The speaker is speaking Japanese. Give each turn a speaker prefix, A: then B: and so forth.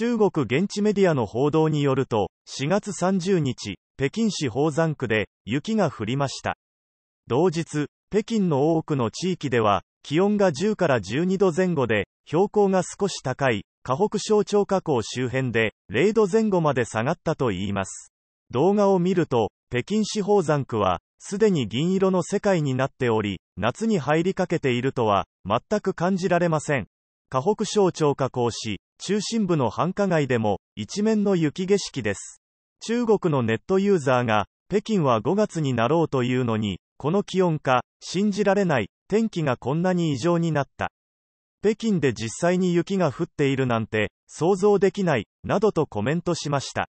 A: 中国現地メディアの報道によると、4月30日、北京市宝山区で雪が降りました。同日、北京の多くの地域では、気温が10から12度前後で、標高が少し高い、河北省庁河口周辺で、0度前後まで下がったといいます。動画を見ると、北京市宝山区は、すでに銀色の世界になっており、夏に入りかけているとは、全く感じられません。河北省庁河口市、中心部の繁華街でも一面の雪景色です。中国のネットユーザーが、北京は5月になろうというのに、この気温か、信じられない、天気がこんなに異常になった。北京で実際に雪が降っているなんて、想像できない、などとコメントしました。